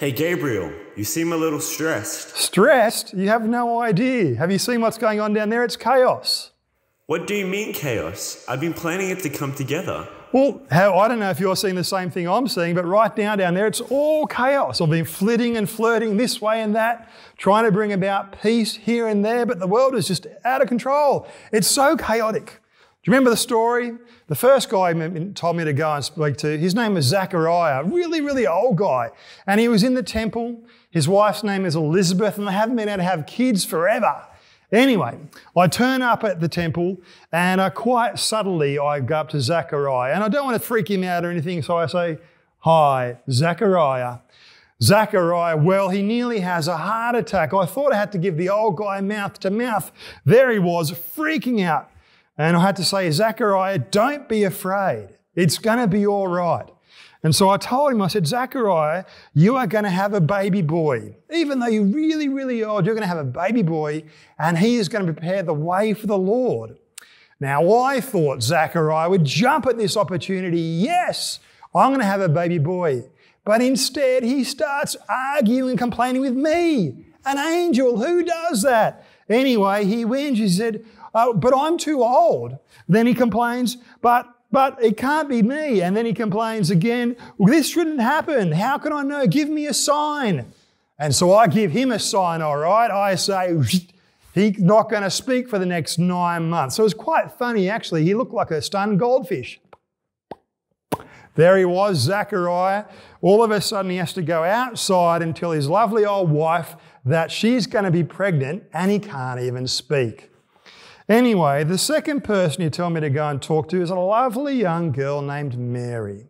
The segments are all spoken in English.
Hey, Gabriel, you seem a little stressed. Stressed? You have no idea. Have you seen what's going on down there? It's chaos. What do you mean, chaos? I've been planning it to come together. Well, how, I don't know if you're seeing the same thing I'm seeing, but right now down there, it's all chaos. I've been flitting and flirting this way and that, trying to bring about peace here and there, but the world is just out of control. It's so chaotic. Do you remember the story? The first guy told me to go and speak to, his name was Zachariah, really, really old guy. And he was in the temple. His wife's name is Elizabeth, and they haven't been able to have kids forever. Anyway, I turn up at the temple and I quite subtly I go up to Zachariah. And I don't want to freak him out or anything, so I say, Hi, Zachariah. Zachariah, well, he nearly has a heart attack. I thought I had to give the old guy mouth to mouth. There he was, freaking out. And I had to say, Zachariah, don't be afraid. It's going to be all right. And so I told him, I said, Zachariah, you are going to have a baby boy. Even though you're really, really old, you're going to have a baby boy, and he is going to prepare the way for the Lord. Now, I thought Zachariah would jump at this opportunity. Yes, I'm going to have a baby boy. But instead, he starts arguing and complaining with me, an angel. Who does that? Anyway, he whinged. He said, uh, but I'm too old. Then he complains, but but it can't be me. And then he complains again, well, this shouldn't happen. How can I know? Give me a sign. And so I give him a sign, all right. I say, he's not going to speak for the next nine months. So it was quite funny, actually. He looked like a stunned goldfish. There he was, Zachariah. All of a sudden, he has to go outside and tell his lovely old wife that she's going to be pregnant and he can't even speak. Anyway, the second person you tell me to go and talk to is a lovely young girl named Mary.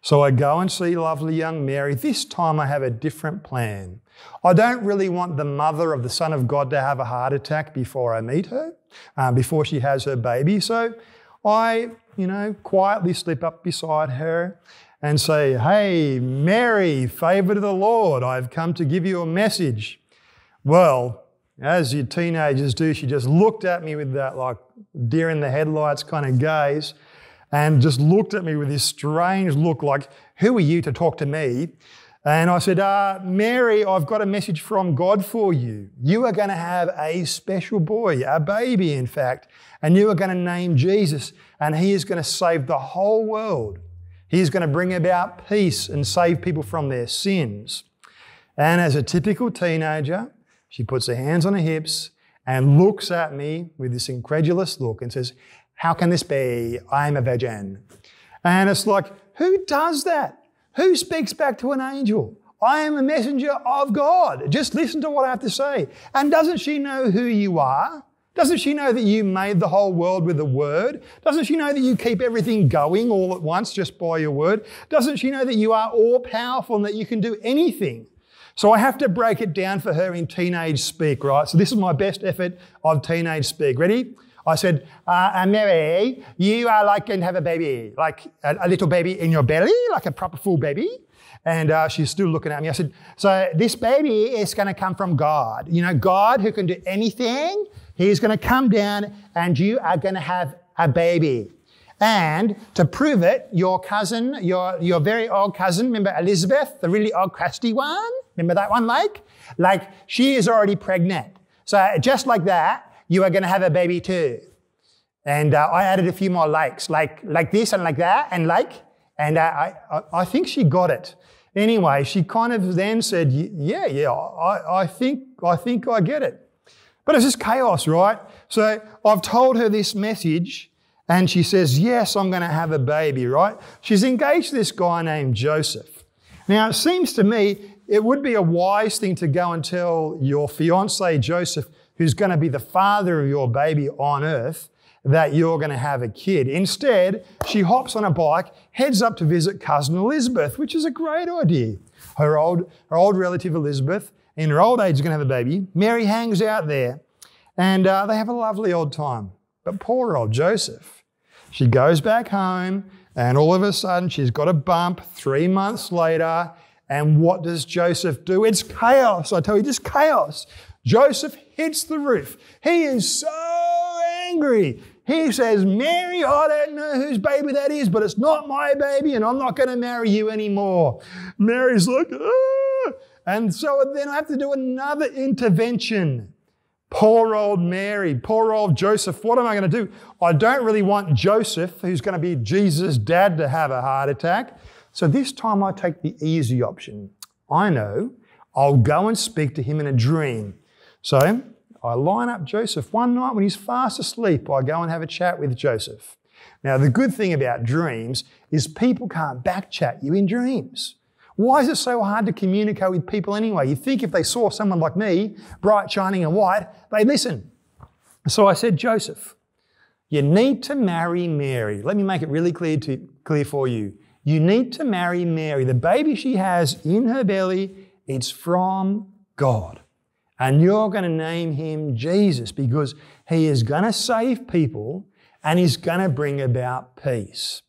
So I go and see lovely young Mary. This time I have a different plan. I don't really want the mother of the Son of God to have a heart attack before I meet her, um, before she has her baby. So I, you know, quietly slip up beside her and say, Hey, Mary, favour to the Lord, I've come to give you a message. Well, as your teenagers do, she just looked at me with that like deer in the headlights kind of gaze and just looked at me with this strange look like, Who are you to talk to me? And I said, uh, Mary, I've got a message from God for you. You are going to have a special boy, a baby, in fact, and you are going to name Jesus, and he is going to save the whole world. He is going to bring about peace and save people from their sins. And as a typical teenager, she puts her hands on her hips and looks at me with this incredulous look and says, How can this be? I'm a virgin. And it's like, Who does that? Who speaks back to an angel? I am a messenger of God. Just listen to what I have to say. And doesn't she know who you are? Doesn't she know that you made the whole world with a word? Doesn't she know that you keep everything going all at once just by your word? Doesn't she know that you are all powerful and that you can do anything? So I have to break it down for her in teenage speak, right? So this is my best effort of teenage speak. Ready? I said, uh, Mary, you are like going to have a baby, like a, a, little baby in your belly, like a proper full baby. And uh, she's still looking at me. I said, So this baby is going to come from God. You know, God who can do anything, he's going to come down and you are going to have a baby. And to prove it, your cousin, your, your very old cousin, remember Elizabeth, the really old crusty one? Remember that one, like? Like, she is already pregnant. So just like that, you are going to have a baby too. And uh, I added a few more likes, like, like this and like that and like. And uh, I, I, I think she got it. Anyway, she kind of then said, yeah, yeah, I, I, think, I think I get it. But it's just chaos, right? So I've told her this message and she says, Yes, I'm going to have a baby, right? She's engaged this guy named Joseph. Now, it seems to me it would be a wise thing to go and tell your fiance Joseph, who's going to be the father of your baby on earth, that you're going to have a kid. Instead, she hops on a bike, heads up to visit cousin Elizabeth, which is a great idea. Her old, her old relative Elizabeth, in her old age, is going to have a baby. Mary hangs out there, and uh, they have a lovely old time. But poor old Joseph, she goes back home, and all of a sudden, she's got a bump three months later. And what does Joseph do? It's chaos. I tell you, just chaos. Joseph hits the roof. He is so angry. He says, Mary, I don't know whose baby that is, but it's not my baby, and I'm not going to marry you anymore. Mary's like, ah. And so then I have to do another intervention. Poor old Mary, poor old Joseph, what am I going to do? I don't really want Joseph, who's going to be Jesus' dad, to have a heart attack. So this time I take the easy option. I know I'll go and speak to him in a dream. So I line up Joseph one night when he's fast asleep. I go and have a chat with Joseph. Now, the good thing about dreams is people can't backchat you in dreams. Why is it so hard to communicate with people anyway? You think if they saw someone like me, bright, shining, and white, they'd listen. So I said, Joseph, you need to marry Mary. Let me make it really clear, to, clear for you. You need to marry Mary. The baby she has in her belly, it's from God. And you're going to name him Jesus because he is going to save people and he's going to bring about peace.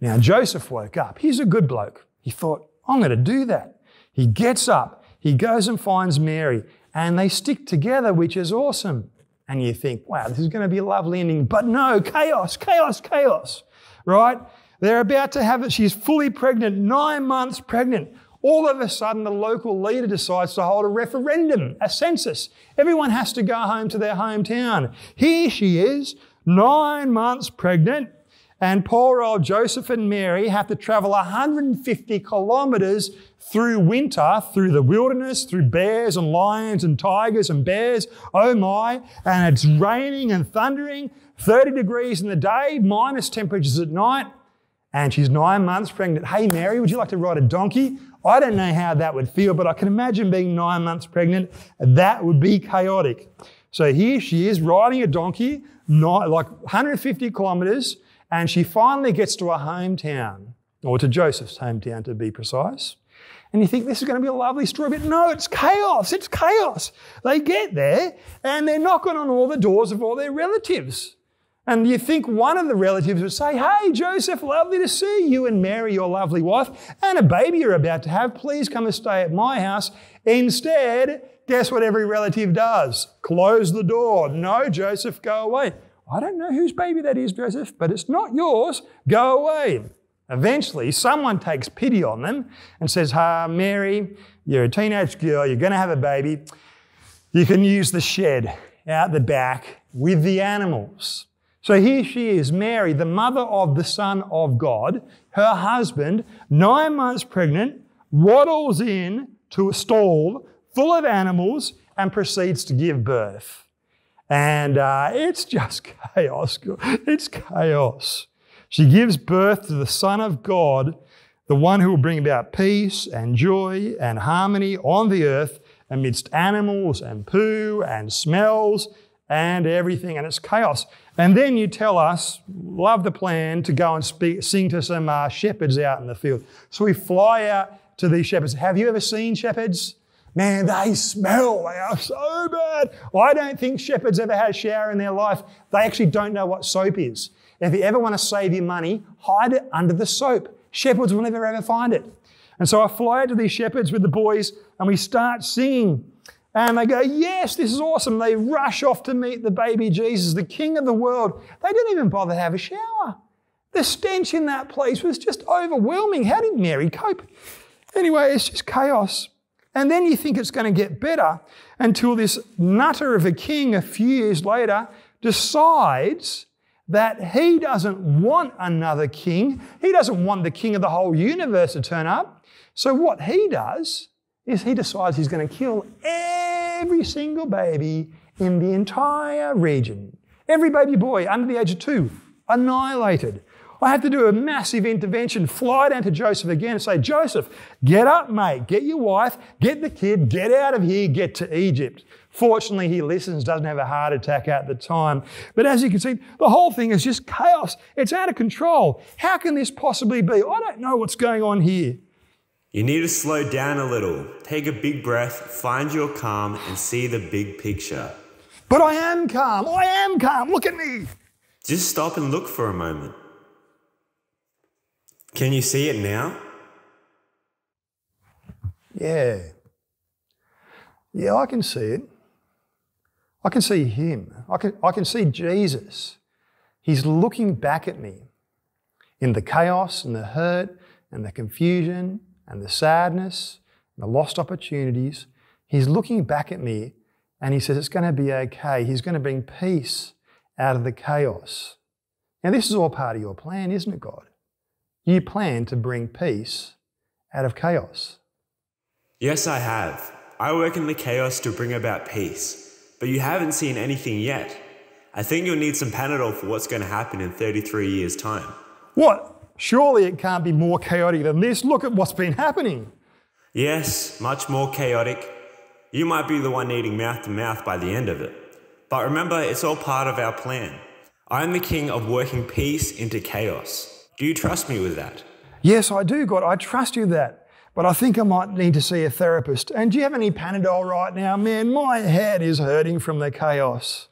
Now, Joseph woke up. He's a good bloke. He thought, I'm going to do that. He gets up, he goes and finds Mary, and they stick together, which is awesome. And you think, wow, this is going to be a lovely ending. But no, chaos, chaos, chaos, right? They're about to have it. She's fully pregnant, nine months pregnant. All of a sudden, the local leader decides to hold a referendum, a census. Everyone has to go home to their hometown. Here she is, nine months pregnant, and poor old Joseph and Mary have to travel 150 kilometers through winter, through the wilderness, through bears and lions and tigers and bears. Oh my. And it's raining and thundering, 30 degrees in the day, minus temperatures at night. And she's nine months pregnant. Hey, Mary, would you like to ride a donkey? I don't know how that would feel, but I can imagine being nine months pregnant. That would be chaotic. So here she is riding a donkey, like 150 kilometers and she finally gets to her hometown, or to Joseph's hometown to be precise. And you think this is going to be a lovely story, but no, it's chaos. It's chaos. They get there and they're knocking on all the doors of all their relatives. And you think one of the relatives would say, Hey, Joseph, lovely to see you and Mary, your lovely wife, and a baby you're about to have. Please come and stay at my house. Instead, guess what every relative does? Close the door. No, Joseph, go away. I don't know whose baby that is, Joseph, but it's not yours. Go away. Eventually, someone takes pity on them and says, Ah, Mary, you're a teenage girl, you're going to have a baby. You can use the shed out the back with the animals. So here she is, Mary, the mother of the Son of God, her husband, nine months pregnant, waddles in to a stall full of animals and proceeds to give birth. And uh, it's just chaos. It's chaos. She gives birth to the Son of God, the one who will bring about peace and joy and harmony on the earth amidst animals and poo and smells and everything, and it's chaos. And then you tell us, love the plan, to go and speak, sing to some uh, shepherds out in the field. So we fly out to these shepherds. Have you ever seen shepherds? Man, they smell. They are so bad. I don't think shepherds ever had a shower in their life. They actually don't know what soap is. If you ever want to save your money, hide it under the soap. Shepherds will never ever find it. And so I fly out to these shepherds with the boys and we start singing. And they go, Yes, this is awesome. They rush off to meet the baby Jesus, the king of the world. They didn't even bother to have a shower. The stench in that place was just overwhelming. How did Mary cope? Anyway, it's just chaos. And then you think it's going to get better until this nutter of a king a few years later decides that he doesn't want another king. He doesn't want the king of the whole universe to turn up. So what he does is he decides he's going to kill every single baby in the entire region. Every baby boy under the age of two, annihilated. I have to do a massive intervention, fly down to Joseph again and say, Joseph, get up, mate, get your wife, get the kid, get out of here, get to Egypt. Fortunately, he listens, doesn't have a heart attack at the time. But as you can see, the whole thing is just chaos. It's out of control. How can this possibly be? I don't know what's going on here. You need to slow down a little, take a big breath, find your calm, and see the big picture. But I am calm. I am calm. Look at me. Just stop and look for a moment. Can you see it now? Yeah. Yeah, I can see it. I can see him. I can, I can see Jesus. He's looking back at me in the chaos and the hurt and the confusion and the sadness and the lost opportunities. He's looking back at me and he says, It's going to be okay. He's going to bring peace out of the chaos. Now, this is all part of your plan, isn't it, God? You plan to bring peace out of chaos. Yes, I have. I work in the chaos to bring about peace, but you haven't seen anything yet. I think you'll need some Panadol for what's going to happen in 33 years' time. What? Surely it can't be more chaotic than this. Look at what's been happening. Yes, much more chaotic. You might be the one needing mouth to mouth by the end of it. But remember, it's all part of our plan. I'm the king of working peace into chaos. Do you trust me with that? Yes, I do, God. I trust you with that. But I think I might need to see a therapist. And do you have any Panadol right now? Man, my head is hurting from the chaos.